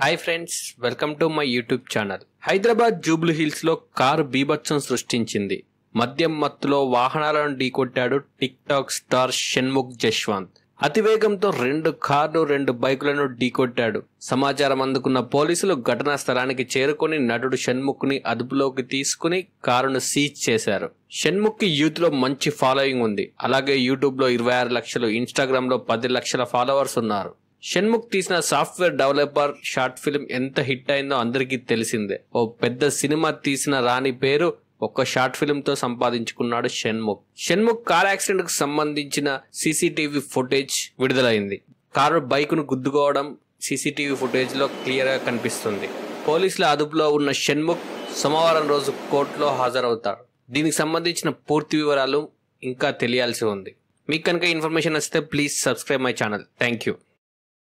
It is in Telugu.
hi friends welcome to my YouTube channel Hyderabad Jubilee Hills లో కారు బీభత్సం సృష్టించింది మద్యం మత్తులో వాహనాలను ఢీకొట్టాడు TikTok star Shanmukh Jaswanth అతివేగంతో రెండు కార్లు రెండు బైకులను ఢీకొట్టాడు సమాచారం అందుకున్న పోలీసులు ఘటనా స్థలానికి చేరుకుని నటుడు షణ్ముఖ్ ని అదుపులోకి తీసుకుని కారును సీజ్ చేశారు షణ్ముఖ్ కి యూత్ లో మంచి ఫాలోయింగ్ ఉంది అలాగే యూట్యూబ్ లో ఇరవై ఆరు లక్షలు ఇన్స్టాగ్రామ్ లో పది లక్షల ఫాలోవర్స్ ఉన్నారు షణ్ముఖ్ తీసిన సాఫ్ట్వేర్ డెవలపర్ షార్ట్ ఫిల్మ్ ఎంత హిట్ అయిందో అందరికీ తెలిసిందే ఓ పెద్ద సినిమా తీసిన రాణి పేరు ఒక్క షార్ట్ ఫిల్మ్ తో సంపాదించుకున్నాడు షణ్ముఖ్ షణ్ముఖ్ కార్ యాక్సిడెంట్ కు సంబంధించిన సీసీటీవీ ఫుటేజ్ విడుదలైంది కారు బైక్ ను గుద్దుకోవడం సీసీటీవీ ఫుటేజ్ లో క్లియర్ గా కనిపిస్తుంది పోలీసుల అదుపులో ఉన్న షణ్ముఖ్ సోమవారం రోజు కోర్టులో హాజరవుతాడు దీనికి సంబంధించిన పూర్తి వివరాలు ఇంకా తెలియాల్సి ఉంది మీకు కనుక ఇన్ఫర్మేషన్ వస్తే please subscribe my channel thank you